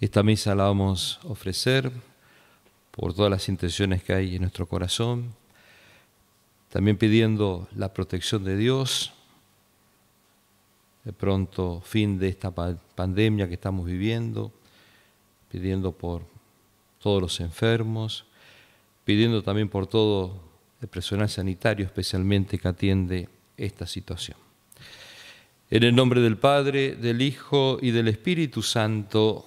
Esta misa la vamos a ofrecer por todas las intenciones que hay en nuestro corazón, también pidiendo la protección de Dios, el pronto fin de esta pandemia que estamos viviendo, pidiendo por todos los enfermos, pidiendo también por todo el personal sanitario especialmente que atiende esta situación. En el nombre del Padre, del Hijo y del Espíritu Santo.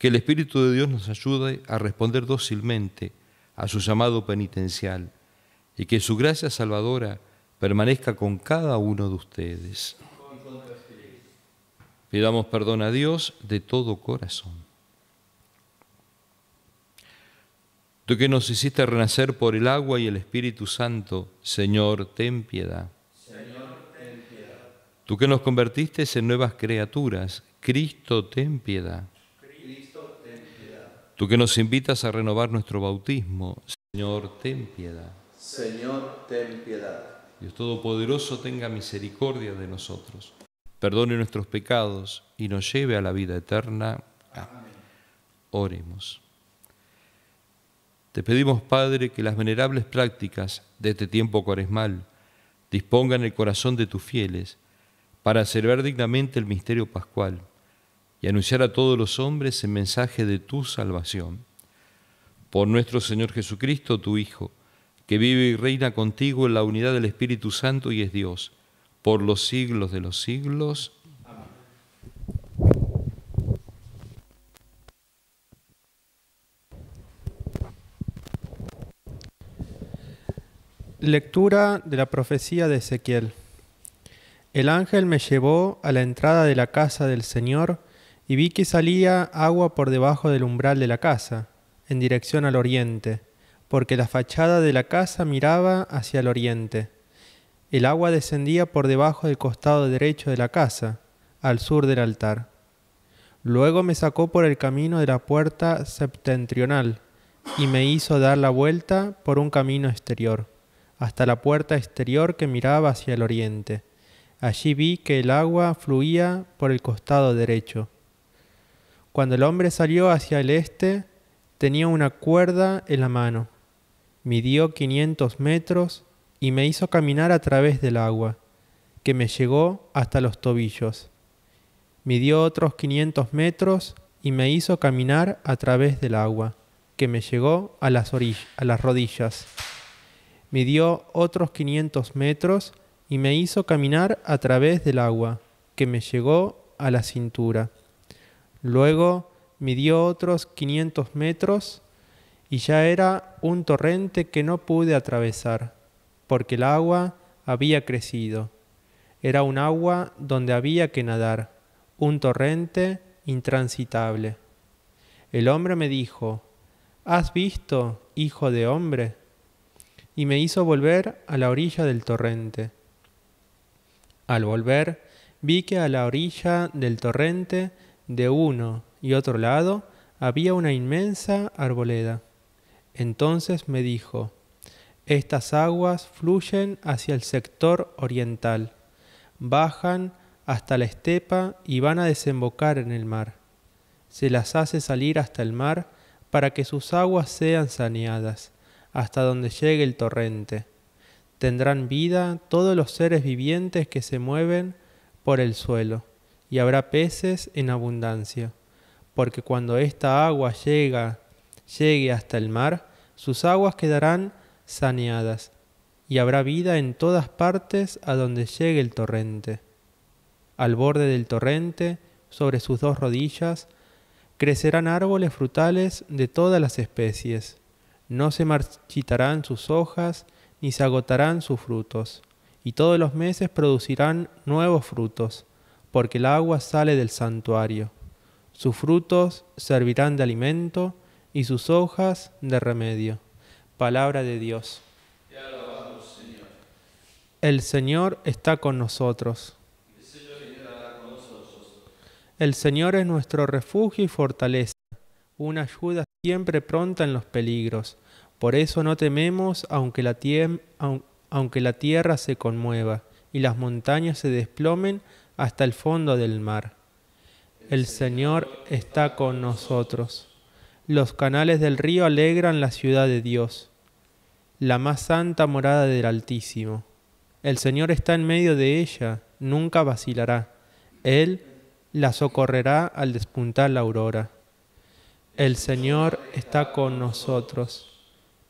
Que el Espíritu de Dios nos ayude a responder dócilmente a su llamado penitencial y que su gracia salvadora permanezca con cada uno de ustedes. Pidamos perdón a Dios de todo corazón. Tú que nos hiciste renacer por el agua y el Espíritu Santo, Señor, ten piedad. Señor, ten piedad. Tú que nos convertiste en nuevas criaturas, Cristo, ten piedad. Tú que nos invitas a renovar nuestro bautismo, Señor, ten piedad. Señor, ten piedad. Dios Todopoderoso tenga misericordia de nosotros, perdone nuestros pecados y nos lleve a la vida eterna. Amén. Oremos. Te pedimos, Padre, que las venerables prácticas de este tiempo cuaresmal dispongan el corazón de tus fieles para servir dignamente el misterio pascual y anunciar a todos los hombres el mensaje de tu salvación. Por nuestro Señor Jesucristo, tu Hijo, que vive y reina contigo en la unidad del Espíritu Santo y es Dios, por los siglos de los siglos. Lectura de la profecía de Ezequiel. El ángel me llevó a la entrada de la casa del Señor, y vi que salía agua por debajo del umbral de la casa, en dirección al oriente, porque la fachada de la casa miraba hacia el oriente. El agua descendía por debajo del costado derecho de la casa, al sur del altar. Luego me sacó por el camino de la puerta septentrional y me hizo dar la vuelta por un camino exterior, hasta la puerta exterior que miraba hacia el oriente. Allí vi que el agua fluía por el costado derecho cuando el hombre salió hacia el este, tenía una cuerda en la mano. Midió 500 metros y me hizo caminar a través del agua, que me llegó hasta los tobillos. Midió otros 500 metros y me hizo caminar a través del agua, que me llegó a las, las rodillas. Midió otros 500 metros y me hizo caminar a través del agua, que me llegó a la cintura. Luego midió otros 500 metros y ya era un torrente que no pude atravesar, porque el agua había crecido. Era un agua donde había que nadar, un torrente intransitable. El hombre me dijo, ¿Has visto, hijo de hombre? Y me hizo volver a la orilla del torrente. Al volver, vi que a la orilla del torrente de uno y otro lado había una inmensa arboleda. Entonces me dijo, estas aguas fluyen hacia el sector oriental, bajan hasta la estepa y van a desembocar en el mar. Se las hace salir hasta el mar para que sus aguas sean saneadas, hasta donde llegue el torrente. Tendrán vida todos los seres vivientes que se mueven por el suelo y habrá peces en abundancia, porque cuando esta agua llega, llegue hasta el mar, sus aguas quedarán saneadas, y habrá vida en todas partes a donde llegue el torrente. Al borde del torrente, sobre sus dos rodillas, crecerán árboles frutales de todas las especies. No se marchitarán sus hojas, ni se agotarán sus frutos, y todos los meses producirán nuevos frutos porque el agua sale del santuario. Sus frutos servirán de alimento y sus hojas de remedio. Palabra de Dios. Te alabamos, Señor. El Señor está con nosotros. El Señor, es nuestro refugio y fortaleza, una ayuda siempre pronta en los peligros. Por eso no tememos aunque la tierra se conmueva y las montañas se desplomen hasta el fondo del mar. El Señor está con nosotros. Los canales del río alegran la ciudad de Dios, la más santa morada del Altísimo. El Señor está en medio de ella, nunca vacilará. Él la socorrerá al despuntar la aurora. El Señor está con nosotros.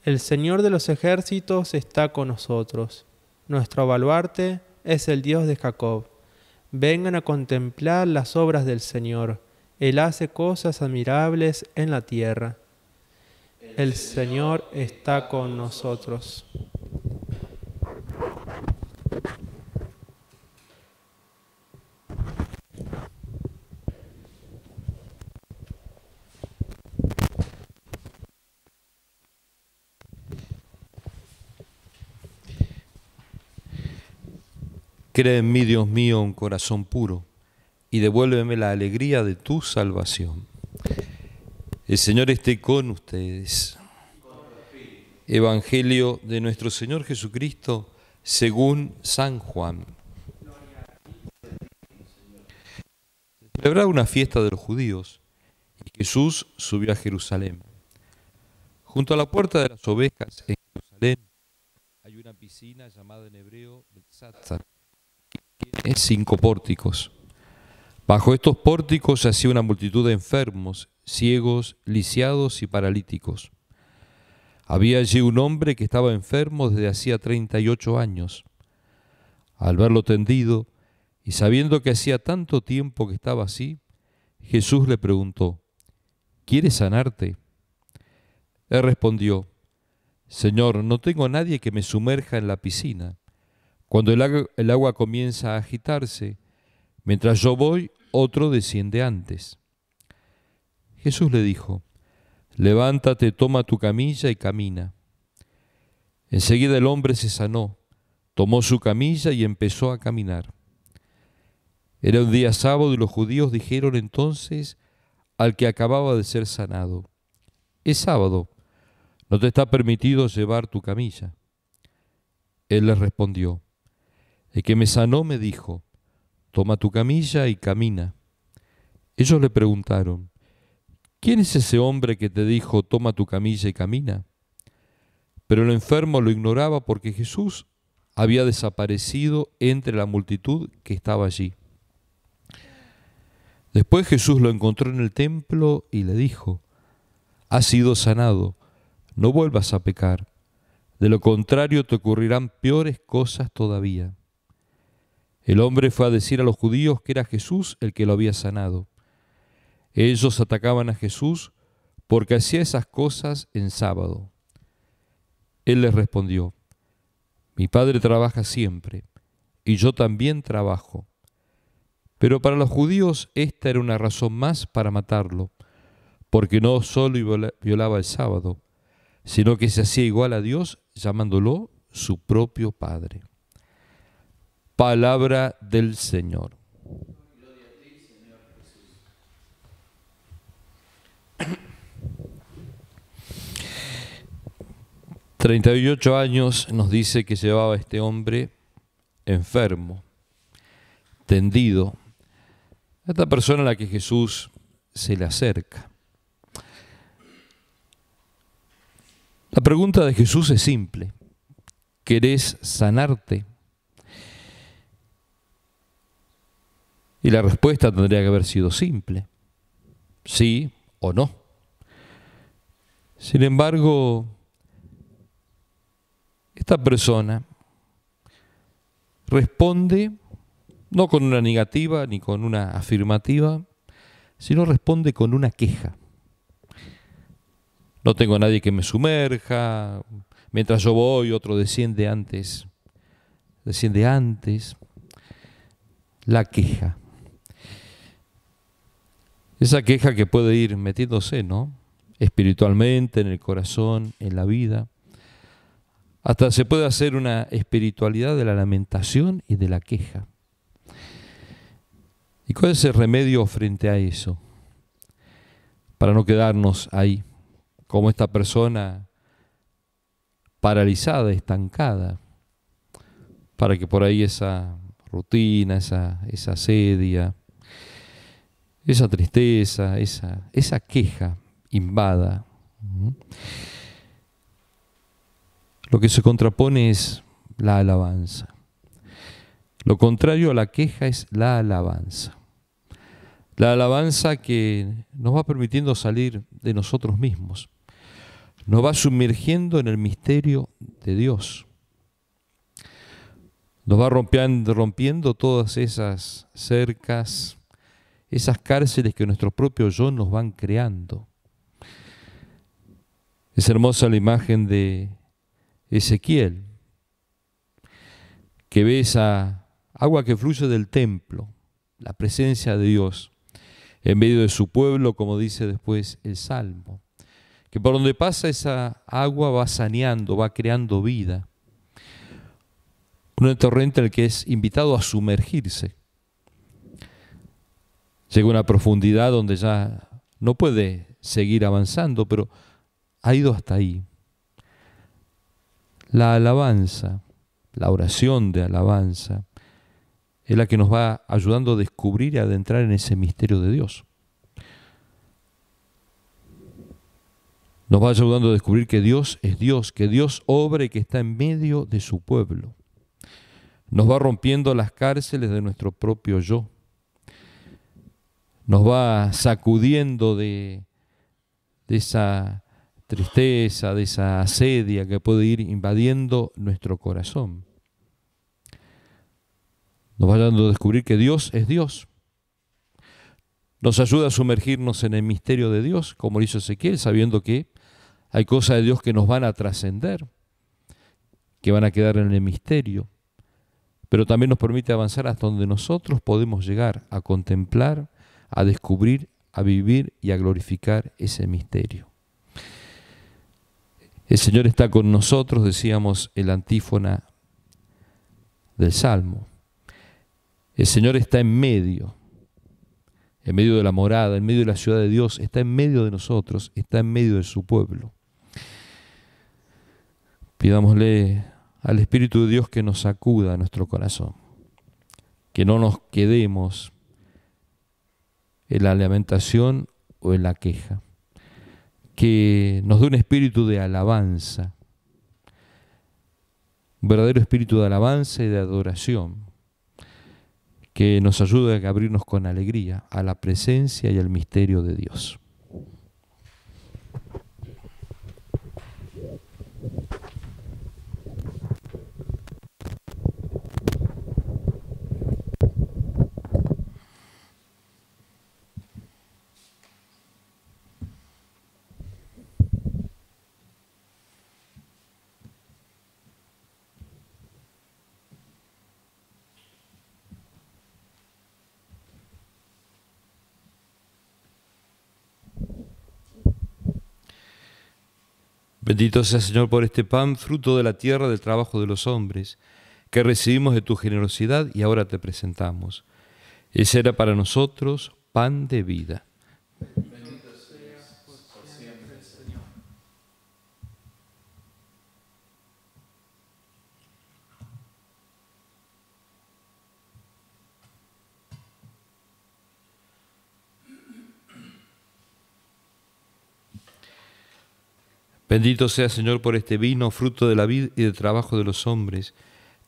El Señor de los ejércitos está con nosotros. Nuestro baluarte es el Dios de Jacob vengan a contemplar las obras del Señor. Él hace cosas admirables en la tierra. El Señor está con nosotros. Crea en mí, Dios mío, un corazón puro y devuélveme la alegría de tu salvación. El Señor esté con ustedes. Evangelio de nuestro Señor Jesucristo según San Juan. Se celebraba una fiesta de los judíos y Jesús subió a Jerusalén. Junto a la puerta de las ovejas en Jerusalén hay una piscina llamada en hebreo cinco pórticos. Bajo estos pórticos hacía una multitud de enfermos, ciegos, lisiados y paralíticos. Había allí un hombre que estaba enfermo desde hacía treinta y ocho años. Al verlo tendido y sabiendo que hacía tanto tiempo que estaba así, Jesús le preguntó, ¿Quieres sanarte? Él respondió, Señor, no tengo a nadie que me sumerja en la piscina cuando el agua, comienza a agitarse, mientras yo voy, otro desciende antes. Jesús le dijo, levántate, toma tu camilla y camina. Enseguida el hombre se sanó, tomó su camilla y empezó a caminar. Era un día sábado y los judíos dijeron entonces al que acababa de ser sanado, es sábado, no te está permitido llevar tu camilla. Él les respondió, el que me sanó me dijo, toma tu camilla y camina. Ellos le preguntaron, ¿quién es ese hombre que te dijo, toma tu camilla y camina? Pero el enfermo lo ignoraba porque Jesús había desaparecido entre la multitud que estaba allí. Después Jesús lo encontró en el templo y le dijo, has sido sanado, no vuelvas a pecar, de lo contrario te ocurrirán peores cosas todavía. El hombre fue a decir a los judíos que era Jesús el que lo había sanado. Ellos atacaban a Jesús porque hacía esas cosas en sábado. Él les respondió, mi padre trabaja siempre, y yo también trabajo. Pero para los judíos esta era una razón más para matarlo, porque no solo violaba el sábado, sino que se hacía igual a Dios llamándolo su propio Padre palabra del Señor. Gloria a ti, 38 años nos dice que llevaba este hombre enfermo, tendido, esta persona a la que Jesús se le acerca. La pregunta de Jesús es simple. ¿Querés sanarte? Y la respuesta tendría que haber sido simple, sí o no. Sin embargo, esta persona responde no con una negativa ni con una afirmativa, sino responde con una queja. No tengo a nadie que me sumerja, mientras yo voy otro desciende antes, desciende antes. La queja. Esa queja que puede ir metiéndose, ¿no? Espiritualmente, en el corazón, en la vida. Hasta se puede hacer una espiritualidad de la lamentación y de la queja. ¿Y cuál es el remedio frente a eso? Para no quedarnos ahí, como esta persona paralizada, estancada, para que por ahí esa rutina, esa, esa sedia, esa tristeza, esa, esa queja invada. Lo que se contrapone es la alabanza. Lo contrario a la queja es la alabanza. La alabanza que nos va permitiendo salir de nosotros mismos, nos va sumergiendo en el misterio de Dios, nos va rompiendo, rompiendo todas esas cercas, esas cárceles que nuestro propio yo nos van creando. Es hermosa la imagen de Ezequiel, que ve esa agua que fluye del templo, la presencia de Dios, en medio de su pueblo, como dice después el Salmo, que por donde pasa esa agua va saneando, va creando vida. Un torrente en el que es invitado a sumergirse Llega a una profundidad donde ya no puede seguir avanzando, pero ha ido hasta ahí. La alabanza, la oración de alabanza, es la que nos va ayudando a descubrir y adentrar en ese misterio de Dios. Nos va ayudando a descubrir que Dios es Dios, que Dios obra y que está en medio de su pueblo. Nos va rompiendo las cárceles de nuestro propio yo nos va sacudiendo de, esa tristeza, de esa asedia que puede ir invadiendo nuestro corazón. Nos va dando a descubrir que Dios es Dios. Nos ayuda a sumergirnos en el misterio de Dios, como lo hizo Ezequiel, sabiendo que hay cosas de Dios que nos van a trascender, que van a quedar en el misterio, pero también nos permite avanzar hasta donde nosotros podemos llegar a contemplar a descubrir, a vivir y a glorificar ese misterio. El Señor está con nosotros, decíamos el antífona del Salmo. El Señor está en medio, en medio de la morada, en medio de la ciudad de Dios, está en medio de nosotros, está en medio de su pueblo. Pidámosle al Espíritu de Dios que nos acuda a nuestro corazón, que no nos quedemos en eh, la lamentación o en la queja. Que nos dé un espíritu de alabanza, un verdadero espíritu de alabanza y de adoración, que nos ayude a abrirnos con alegría a la presencia y al misterio de Dios. Bendito sea Señor por este pan, fruto de la tierra del trabajo de los hombres, que recibimos de tu generosidad y ahora te presentamos. Ese era para nosotros pan de vida. Bendito sea, Señor, por este vino, fruto de la vida y del trabajo de los hombres,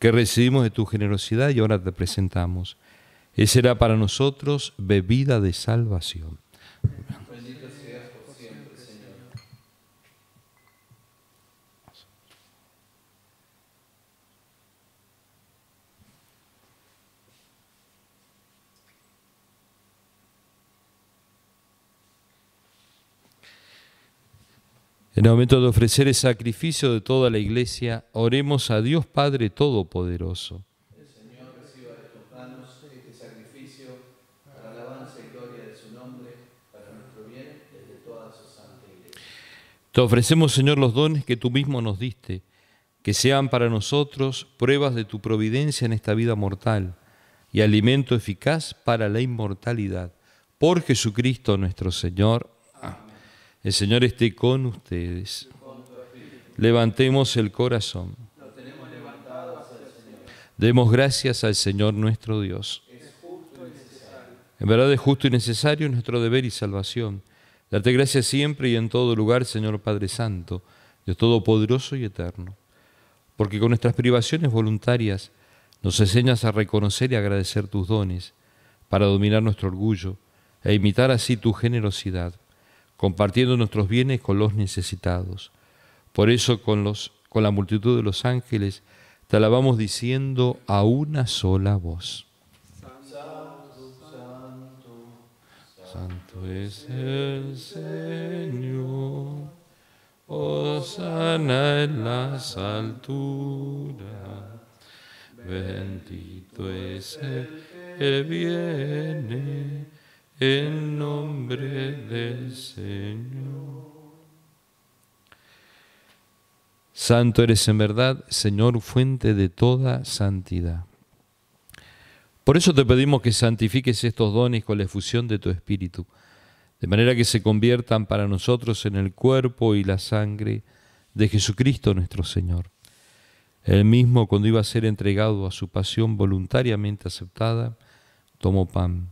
que recibimos de tu generosidad y ahora te presentamos. Y será para nosotros bebida de salvación. En el momento de ofrecer el sacrificio de toda la iglesia, oremos a Dios Padre Todopoderoso. Señor reciba este sacrificio para y gloria de su nombre, para nuestro bien Te ofrecemos, Señor, los dones que tú mismo nos diste, que sean para nosotros pruebas de tu providencia en esta vida mortal y alimento eficaz para la inmortalidad. Por Jesucristo nuestro Señor. El Señor esté con ustedes. Levantemos el corazón. Demos gracias al Señor nuestro Dios. En verdad es justo y necesario nuestro deber y salvación. Darte gracias siempre y en todo lugar, Señor Padre Santo, Dios Todopoderoso y Eterno, porque con nuestras privaciones voluntarias nos enseñas a reconocer y agradecer tus dones, para dominar nuestro orgullo e imitar así tu generosidad compartiendo nuestros bienes con los necesitados. Por eso con, los, con la multitud de los ángeles te alabamos diciendo a una sola voz. Santo es el Señor, sana en las alturas, bendito es el que viene en nombre del Señor. Santo eres en verdad, Señor, fuente de toda santidad. Por eso te pedimos que santifiques estos dones con la efusión de tu Espíritu, de manera que se conviertan para nosotros en el cuerpo y la sangre de Jesucristo nuestro Señor. Él mismo, cuando iba a ser entregado a su pasión voluntariamente aceptada, tomó pan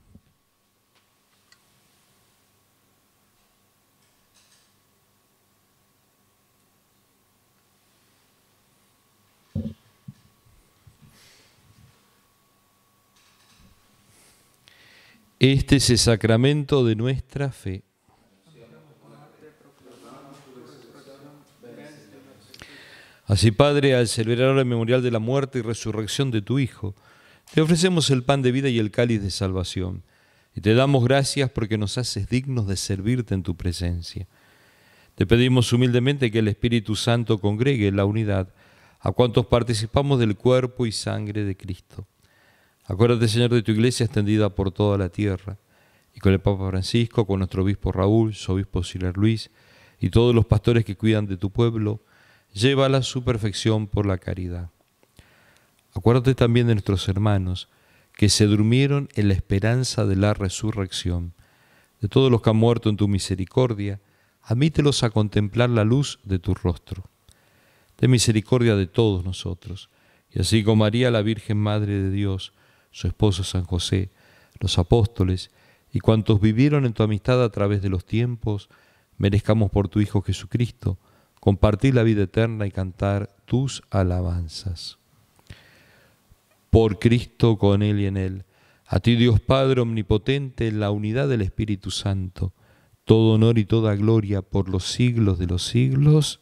Este es el sacramento de nuestra fe. Así, Padre, al celebrar el memorial de la muerte y resurrección de tu Hijo, te ofrecemos el pan de vida y el cáliz de salvación, y te damos gracias porque nos haces dignos de servirte en tu presencia. Te pedimos humildemente que el Espíritu Santo congregue en la unidad a cuantos participamos del cuerpo y sangre de Cristo. Acuérdate, Señor, de tu iglesia extendida por toda la tierra, y con el Papa Francisco, con nuestro obispo Raúl, su obispo Siler Luis, y todos los pastores que cuidan de tu pueblo, llévala a su perfección por la caridad. Acuérdate también de nuestros hermanos que se durmieron en la esperanza de la resurrección, de todos los que han muerto en tu misericordia, admítelos a contemplar la luz de tu rostro. De misericordia de todos nosotros, y así como María, la Virgen Madre de Dios, su esposo San José, los apóstoles y cuantos vivieron en tu amistad a través de los tiempos, merezcamos por tu Hijo Jesucristo compartir la vida eterna y cantar tus alabanzas. Por Cristo, con Él y en Él, a ti Dios Padre Omnipotente, en la unidad del Espíritu Santo, todo honor y toda gloria por los siglos de los siglos.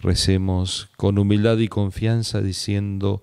Recemos con humildad y confianza diciendo,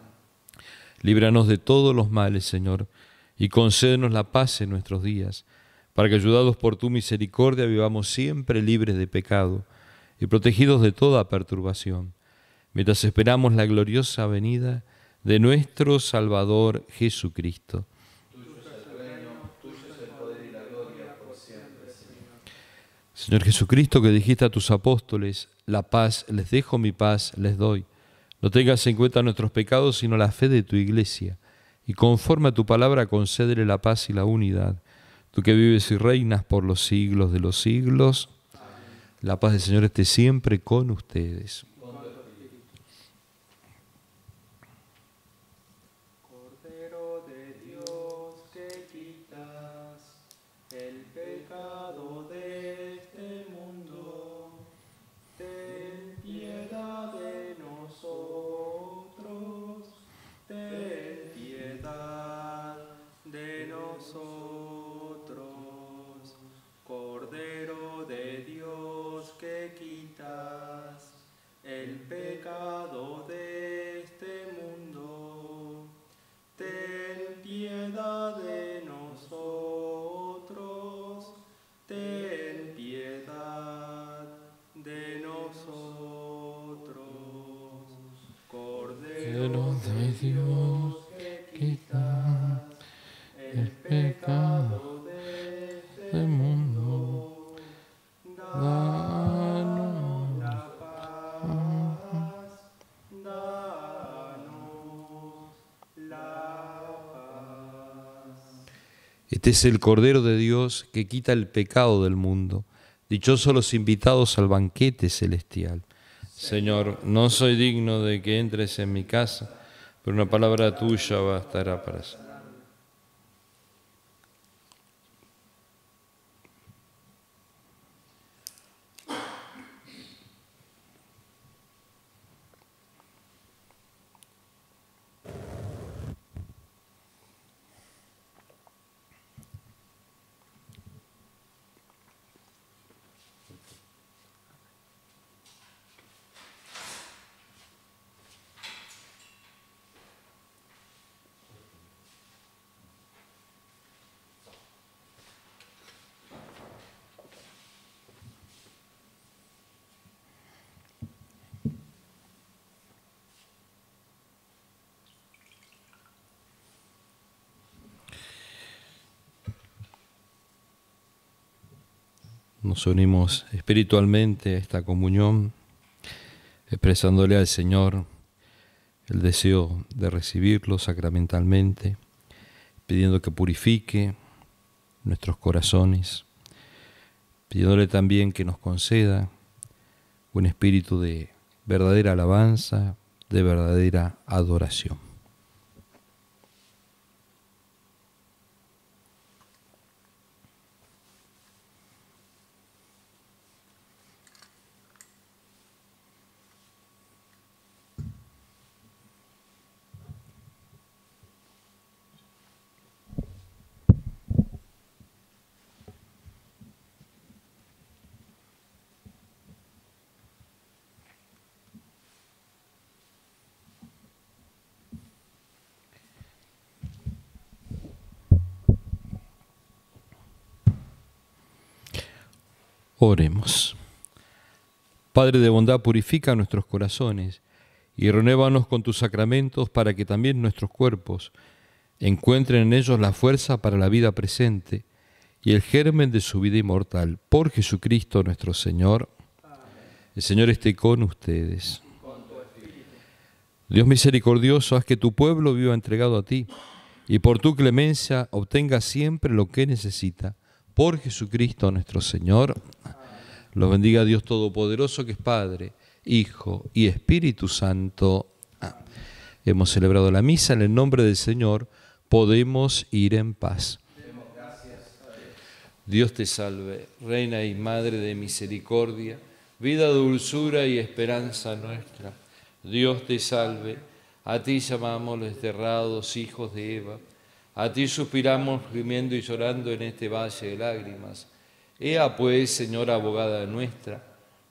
Líbranos de todos los males, Señor, y concédenos la paz en nuestros días, para que, ayudados por tu misericordia, vivamos siempre libres de pecado y protegidos de toda perturbación, mientras esperamos la gloriosa venida de nuestro Salvador Jesucristo. Señor Jesucristo, que dijiste a tus apóstoles, la paz les dejo, mi paz les doy. No tengas en cuenta nuestros pecados, sino la fe de tu iglesia. Y conforme a tu palabra, concédele la paz y la unidad. Tú que vives y reinas por los siglos de los siglos, la paz del Señor esté siempre con ustedes. Este es el Cordero de Dios que quita el pecado del mundo. Dichosos los invitados al banquete celestial. Señor, no soy digno de que entres en mi casa, pero una palabra tuya bastará para eso. nos unimos espiritualmente a esta comunión, expresándole al Señor el deseo de recibirlo sacramentalmente, pidiendo que purifique nuestros corazones, pidiéndole también que nos conceda un espíritu de verdadera alabanza, de verdadera adoración. Oremos. Padre de bondad, purifica nuestros corazones y renuévanos con tus sacramentos para que también nuestros cuerpos encuentren en ellos la fuerza para la vida presente y el germen de su vida inmortal. Por Jesucristo nuestro Señor. El Señor esté con ustedes. Dios misericordioso, haz que tu pueblo viva entregado a ti y por tu clemencia obtenga siempre lo que necesita por Jesucristo nuestro Señor. Los bendiga Dios Todopoderoso que es Padre, Hijo y Espíritu Santo. Hemos celebrado la misa en el nombre del Señor. Podemos ir en paz. Dios te salve, Reina y Madre de Misericordia, vida, dulzura y esperanza nuestra. Dios te salve, a ti llamamos los desterrados hijos de Eva a ti suspiramos gimiendo y llorando en este valle de lágrimas. Ea pues, Señora abogada nuestra,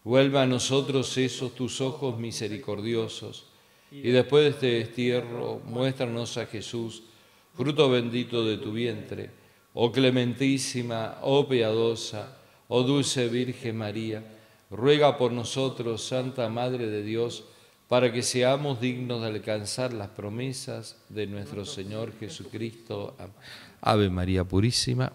vuelva a nosotros esos tus ojos misericordiosos, y después de este destierro, muéstranos a Jesús, fruto bendito de tu vientre. Oh clementísima, oh piadosa, oh dulce Virgen María, ruega por nosotros, Santa Madre de Dios, para que seamos dignos de alcanzar las promesas de nuestro Señor Jesucristo. Ave María Purísima.